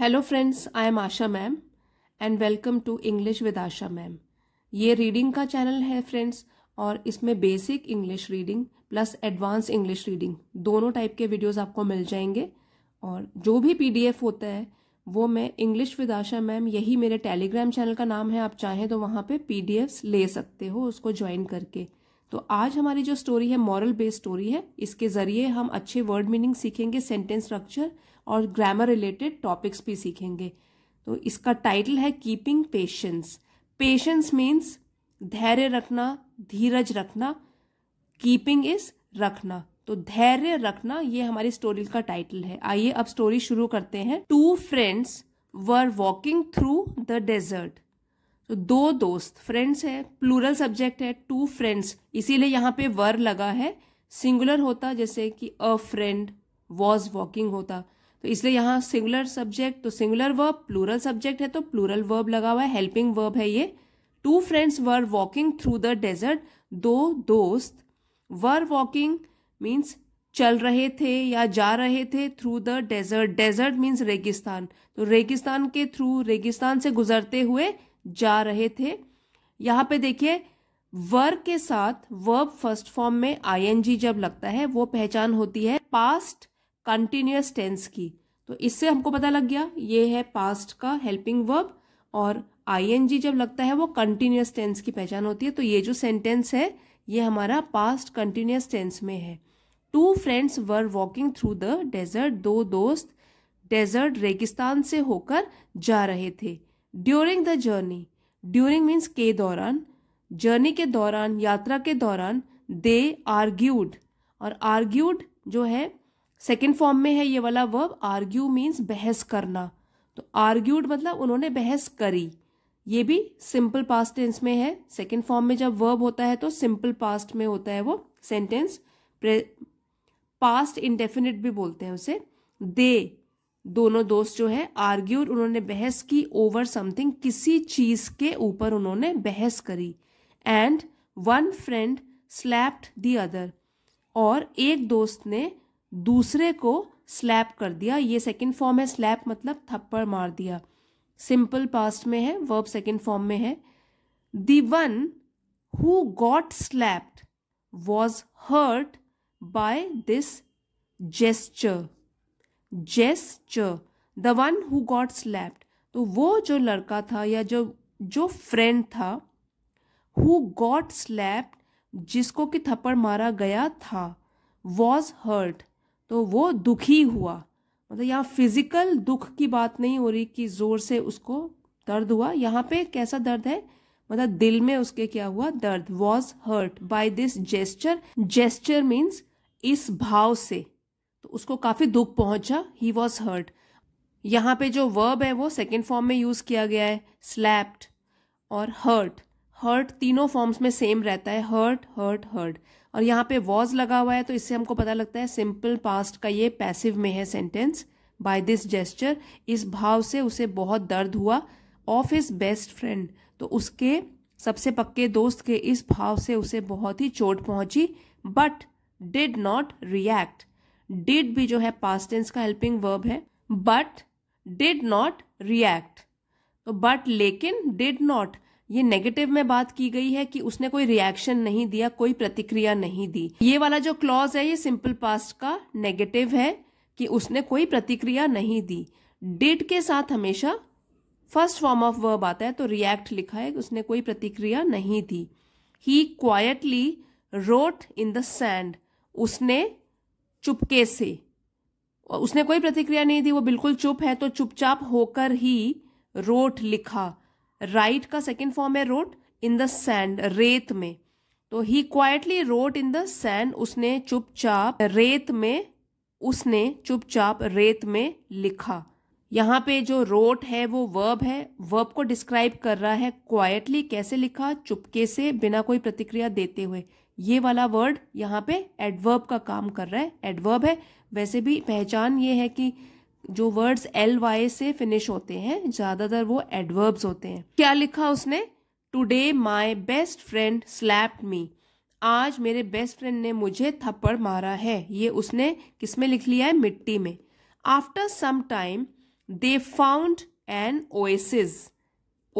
Hello friends I am Asha ma'am and welcome to English with Asha ma'am ये reading का channel है friends और इसमें basic English reading plus advance English reading दोनों type के videos आपको मिल जाएंगे और जो भी पीडीएफ होता है वो मैं इंग्लिश विद आशा मैम यही मेरे टेलीग्राम चैनल का नाम है आप चाहें तो वहाँ पर पी ले सकते हो उसको ज्वाइन करके तो आज हमारी जो स्टोरी है मॉरल बेस्ड स्टोरी है इसके जरिए हम अच्छे वर्ड मीनिंग सीखेंगे सेंटेंस स्ट्रक्चर और ग्रामर रिलेटेड टॉपिक्स भी सीखेंगे तो इसका टाइटल है कीपिंग पेशेंस पेशेंस मीन्स धैर्य रखना धीरज रखना कीपिंग इज रखना तो धैर्य रखना ये हमारी स्टोरी का टाइटल है आइए अब स्टोरी शुरू करते हैं two friends were walking through the desert तो दो दोस्त फ्रेंड्स है प्लूरल सब्जेक्ट है टू फ्रेंड्स इसीलिए यहाँ पे वर लगा है सिंगुलर होता जैसे कि अ फ्रेंड वॉज वॉकिंग होता तो इसलिए यहाँ सिंगुलर सब्जेक्ट तो सिंगुलर वर्ब प्लूरल सब्जेक्ट है तो प्लूरल वर्ब लगा हुआ है हेल्पिंग वर्ब है ये two friends were walking through the desert दो दोस्त वर वॉकिंग मीन्स चल रहे थे या जा रहे थे through the desert desert means रेगिस्तान तो रेगिस्तान के थ्रू रेगिस्तान से गुजरते हुए जा रहे थे यहां पे देखिए वर्ग के साथ वर्ब फर्स्ट फॉर्म में आईएनजी जब लगता है वो पहचान होती है पास्ट कंटिन्यूस टेंस की तो इससे हमको पता लग गया ये है पास्ट का हेल्पिंग वर्ब और आईएनजी जब लगता है वो कंटिन्यूस टेंस की पहचान होती है तो ये जो सेंटेंस है ये हमारा पास्ट कंटिन्यूस टेंस में है two friends were walking through the desert दो दोस्त डेजर्ट रेगिस्तान से होकर जा रहे थे during the journey during means के दौरान जर्नी के दौरान यात्रा के दौरान दे आर्ग्यूड और आर्ग्यूड जो है सेकेंड फॉर्म में है ये वाला वर्ब आर्ग्यू मीन्स बहस करना तो आर्ग्यूड मतलब उन्होंने बहस करी ये भी सिंपल पास्ट टेंस में है सेकेंड फॉर्म में जब वर्ब होता है तो सिंपल पास्ट में होता है वो सेंटेंस पास्ट इंडेफिनिट भी बोलते हैं उसे दे दोनों दोस्त जो है आर्ग्यूड उन्होंने बहस की ओवर समथिंग किसी चीज के ऊपर उन्होंने बहस करी and one friend slapped the other और एक दोस्त ने दूसरे को स्लैप कर दिया ये सेकंड फॉर्म है स्लैप मतलब थप्पड़ मार दिया सिंपल पास्ट में है वर्ब सेकंड फॉर्म में है the one who got slapped was hurt by this gesture gesture the one who got slapped तो वो जो लड़का था या जो जो फ्रेंड था हु गॉट स्लैप्ड जिसको कि थप्पड़ मारा गया था वॉज हर्ट तो वो दुखी हुआ मतलब यहाँ फिजिकल दुख की बात नहीं हो रही कि जोर से उसको दर्द हुआ यहाँ पे कैसा दर्द है मतलब दिल में उसके क्या हुआ दर्द was hurt by this gesture gesture means इस भाव से तो उसको काफ़ी दुख पहुंचा ही वॉज हर्ट यहाँ पे जो वर्ब है वो सेकेंड फॉर्म में यूज़ किया गया है स्लैप्ड और हर्ट हर्ट तीनों फॉर्म्स में सेम रहता है हर्ट हर्ट हर्ट और यहाँ पे वॉज लगा हुआ है तो इससे हमको पता लगता है सिंपल पास्ट का ये पैसिव में है सेंटेंस बाय दिस जेस्टर इस भाव से उसे बहुत दर्द हुआ ऑफ हिज बेस्ट फ्रेंड तो उसके सबसे पक्के दोस्त के इस भाव से उसे बहुत ही चोट पहुंची but did not react did भी जो है पास टेंस का हेल्पिंग वर्ब है बट डिड नॉट रिएक्ट तो बट लेकिन डिड नॉट ये नेगेटिव में बात की गई है कि उसने कोई रिएक्शन नहीं दिया कोई प्रतिक्रिया नहीं दी ये वाला जो क्लॉज है ये सिंपल पास्ट का नेगेटिव है कि उसने कोई प्रतिक्रिया नहीं दी डिड के साथ हमेशा फर्स्ट फॉर्म ऑफ वर्ब आता है तो रिएक्ट लिखा है उसने कोई प्रतिक्रिया नहीं दी he quietly wrote in the sand उसने चुपके से उसने कोई प्रतिक्रिया नहीं दी वो बिल्कुल चुप है तो चुपचाप होकर ही रोट लिखा राइट का सेकेंड फॉर्म है रोट इन द सैंड रेत में तो he quietly wrote in the sand उसने चुपचाप रेत में उसने चुपचाप रेत में लिखा यहाँ पे जो रोट है वो वर्ब है वर्ब को डिस्क्राइब कर रहा है क्वाइटली कैसे लिखा चुपके से बिना कोई प्रतिक्रिया देते हुए ये वाला वर्ड यहाँ पे एडवर्ब का काम कर रहा है एडवर्ब है वैसे भी पहचान ये है कि जो वर्ड्स एल वाई से फिनिश होते हैं ज्यादातर वो एडवर्ब्स होते हैं क्या लिखा उसने today my best friend slap me आज मेरे बेस्ट फ्रेंड ने मुझे थप्पड़ मारा है ये उसने किसमें लिख लिया है मिट्टी में after some time they found an oasis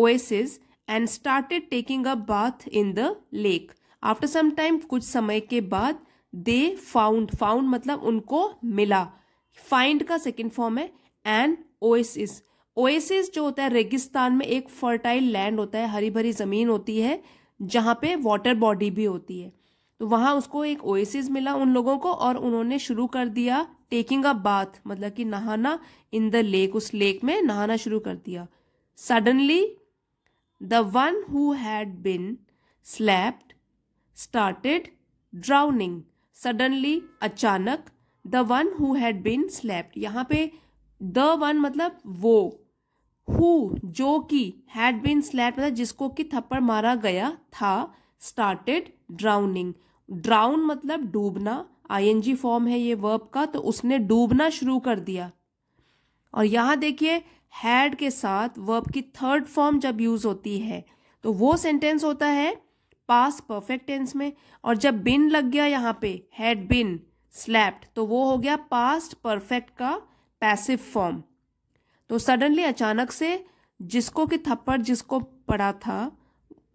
oasis and started taking a bath in the lake after some time कुछ समय के बाद दे फाउंड फाउंड मतलब उनको मिला फाइंड का सेकेंड फॉर्म है एन ओएसिस ओएसिस जो होता है रेगिस्तान में एक फर्टाइल लैंड होता है हरी भरी ज़मीन होती है जहां पे वाटर बॉडी भी होती है तो वहां उसको एक ओएसिस मिला उन लोगों को और उन्होंने शुरू कर दिया टेकिंग अ बाथ मतलब कि नहाना इन द लेक उस लेक में नहाना शुरू कर दिया suddenly the one who had been slapped started drowning. Suddenly, अचानक the one who had been slept यहाँ पे the one मतलब वो who जो कि had been slept मतलब जिसको कि थप्पड़ मारा गया था started drowning. Drown मतलब डूबना आईएनजी फॉर्म है ये वर्ब का तो उसने डूबना शुरू कर दिया और यहाँ देखिए हैड के साथ वर्ब की थर्ड फॉर्म जब यूज होती है तो वो सेंटेंस होता है पास परफेक्ट टेंस में और जब बिन लग गया यहाँ पे हैड बिन स्लैप्ड तो वो हो गया पास्ट परफेक्ट का पैसिव फॉर्म तो सडनली अचानक से जिसको कि थप्पड़ जिसको पड़ा था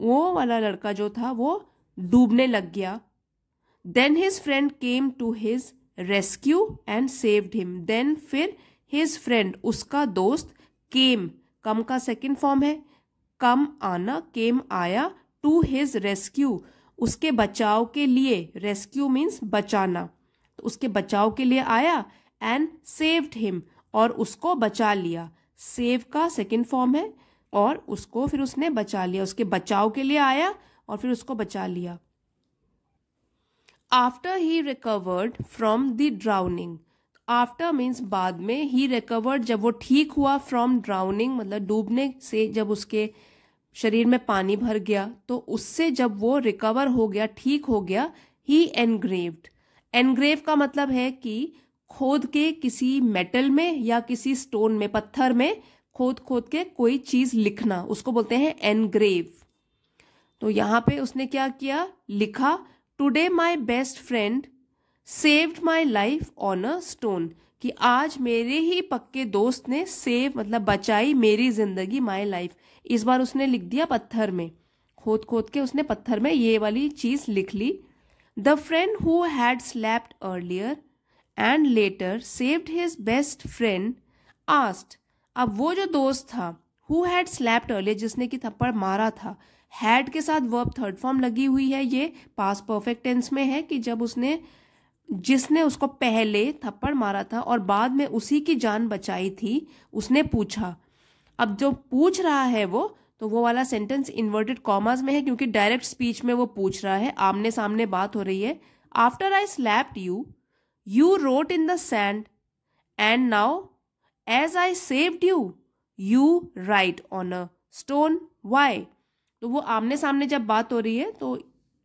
वो वाला लड़का जो था वो डूबने लग गया then his friend came to his rescue and saved him then फिर हिज फ्रेंड उसका दोस्त केम कम का सेकेंड फॉर्म है कम आना केम आया टू हिज रेस्क्यू उसके बचाव के लिए रेस्क्यू मीन्स बचाना तो उसके बचाव के लिए आया एंड सेव्ड हिम और उसको बचा लिया सेव का सेकेंड फॉर्म है और उसको फिर उसने बचा लिया उसके बचाव के लिए आया और फिर उसको बचा लिया after he recovered from the drowning after means बाद में ही रिकवर्ड जब वो ठीक हुआ फ्रॉम ड्राउनिंग मतलब डूबने से जब उसके शरीर में पानी भर गया तो उससे जब वो रिकवर हो गया ठीक हो गया ही एनग्रेव्ड एनग्रेव का मतलब है कि खोद के किसी मेटल में या किसी स्टोन में पत्थर में खोद खोद के कोई चीज लिखना उसको बोलते हैं एनग्रेव तो यहाँ पे उसने क्या किया लिखा today my best friend saved my life on a stone कि आज मेरे ही पक्के दोस्त ने सेव मतलब बचाई मेरी जिंदगी माई लाइफ इस बार उसने लिख दिया पत्थर में खोद खोद के उसने पत्थर में ये वाली चीज़ लिख ली the friend who had slapped earlier and later saved his best friend asked अब वो जो दोस्त था हु हैड स्लैप्ड अर्लियर जिसने कि थप्पड़ मारा था हैड के साथ वर्ब थर्ड फॉर्म लगी हुई है ये पास परफेक्ट टेंस में है कि जब उसने जिसने उसको पहले थप्पड़ मारा था और बाद में उसी की जान बचाई थी उसने पूछा अब जो पूछ रहा है वो तो वो वाला सेंटेंस इन्वर्टेड कॉमर्स में है क्योंकि डायरेक्ट स्पीच में वो पूछ रहा है आमने सामने बात हो रही है after I slapped you you wrote in the sand and now as I saved you you write on a stone why तो वो आमने सामने जब बात हो रही है तो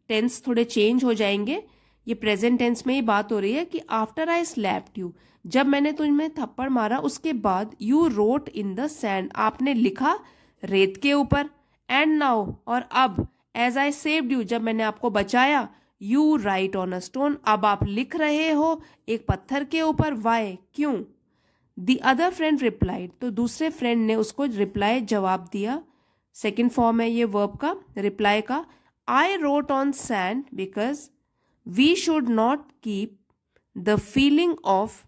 टेंस थोड़े चेंज हो जाएंगे ये प्रेजेंट टेंस में ये बात हो रही है कि आफ्टर आई स्लैप्ड यू जब मैंने तुम्हें थप्पड़ मारा उसके बाद you wrote in the sand आपने लिखा रेत के ऊपर एंड नाउ और अब एज आई सेव्ड यू जब मैंने आपको बचाया you write on a stone अब आप लिख रहे हो एक पत्थर के ऊपर वाई क्यों द अदर फ्रेंड रिप्लाइड तो दूसरे फ्रेंड ने उसको रिप्लाई जवाब दिया सेकेंड फॉर्म है ये वर्ब का रिप्लाई का I wrote on sand because we should not keep the feeling of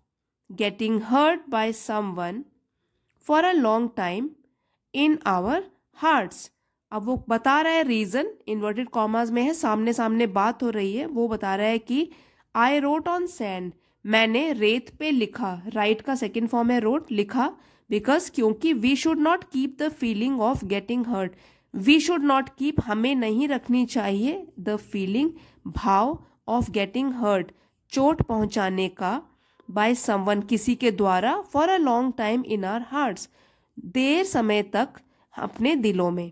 getting hurt by someone for a long time in our hearts. अब वो बता रहा है रीजन इन्वर्टेड कॉमाज में है सामने सामने बात हो रही है वो बता रहा है कि आई रोट ऑन सैंड मैंने रेत पे लिखा राइट का सेकेंड फॉर्म है रोट लिखा बिकॉज क्योंकि we should not keep the feeling of getting hurt we should not keep हमें नहीं रखनी चाहिए द फीलिंग भाव ऑफ गेटिंग हर्ट चोट पहुंचाने का बाय समवन किसी के द्वारा for a long time in our hearts देर समय तक अपने दिलों में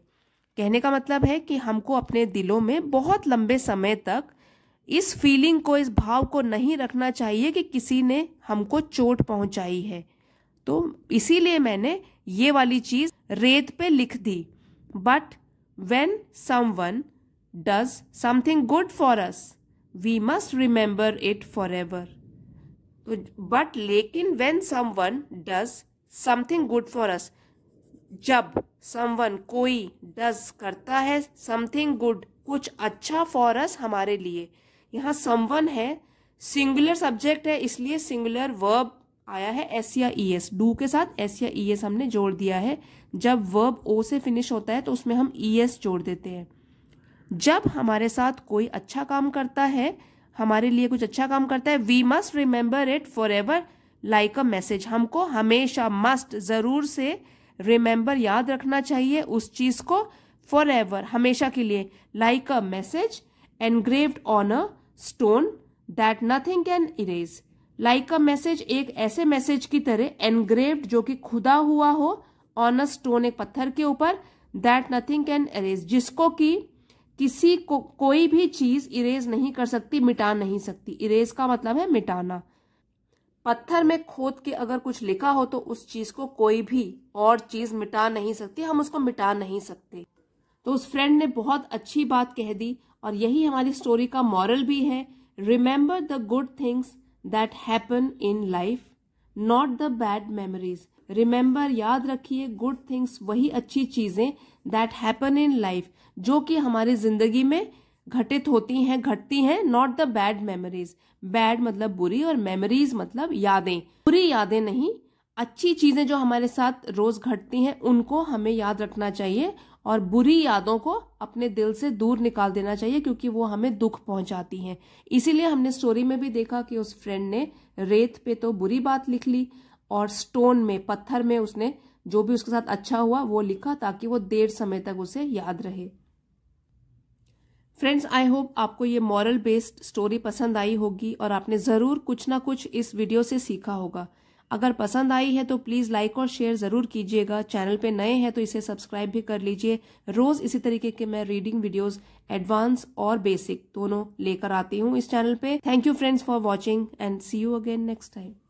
कहने का मतलब है कि हमको अपने दिलों में बहुत लंबे समय तक इस फीलिंग को इस भाव को नहीं रखना चाहिए कि किसी ने हमको चोट पहुंचाई है तो इसीलिए मैंने ये वाली चीज़ रेत पे लिख दी but when someone does something good for us we must remember it forever तो बट लेकिन when someone does something good for us जब समवन कोई डज करता है समथिंग गुड कुछ अच्छा फॉर अस हमारे लिए यहाँ वन है सिंगुलर सब्जेक्ट है इसलिए सिंगुलर वर्ब आया है एस या ई एस डू के साथ एस या ई e एस हमने जोड़ दिया है जब वर्ब ओ से फिनिश होता है तो उसमें हम ई e एस जोड़ देते हैं जब हमारे साथ कोई अच्छा काम करता है हमारे लिए कुछ अच्छा काम करता है we must remember it forever like a message हमको हमेशा मस्ट ज़रूर से रिमेंबर याद रखना चाहिए उस चीज़ को फॉर एवर हमेशा के लिए like a message engraved on a stone that nothing can erase like a message एक ऐसे मैसेज की तरह एनग्रेव्ड जो कि खुदा हुआ हो ऑन अ स्टोन एक पत्थर के ऊपर दैट नथिंग कैन इरेज जिसको कि किसी को कोई भी चीज इरेज नहीं कर सकती मिटा नहीं सकती इरेज का मतलब है मिटाना पत्थर में खोद के अगर कुछ लिखा हो तो उस चीज को कोई भी और चीज मिटा नहीं सकती हम उसको मिटा नहीं सकते तो उस फ्रेंड ने बहुत अच्छी बात कह दी और यही हमारी स्टोरी का मॉरल भी है remember the good things that happen in life not the bad memories remember याद रखिए गुड थिंग्स वही अच्छी चीजें दैट हैपन इन लाइफ जो कि हमारी जिंदगी में घटित होती हैं घटती हैं not the bad memories bad मतलब बुरी और मेमोरीज मतलब यादें बुरी यादें नहीं अच्छी चीजें जो हमारे साथ रोज घटती हैं उनको हमें याद रखना चाहिए और बुरी यादों को अपने दिल से दूर निकाल देना चाहिए क्योंकि वो हमें दुख पहुंचाती हैं इसीलिए हमने स्टोरी में भी देखा कि उस फ्रेंड ने रेत पे तो बुरी बात लिख ली और स्टोन में पत्थर में उसने जो भी उसके साथ अच्छा हुआ वो लिखा ताकि वो देर समय तक उसे याद रहे फ्रेंड्स आई होप आपको ये मॉरल बेस्ड स्टोरी पसंद आई होगी और आपने ज़रूर कुछ ना कुछ इस वीडियो से सीखा होगा अगर पसंद आई है तो प्लीज़ लाइक और शेयर ज़रूर कीजिएगा चैनल पे नए हैं तो इसे सब्सक्राइब भी कर लीजिए रोज़ इसी तरीके के मैं रीडिंग वीडियोस एडवांस और बेसिक दोनों लेकर आती हूँ इस चैनल पे thank you friends for watching and see you again next time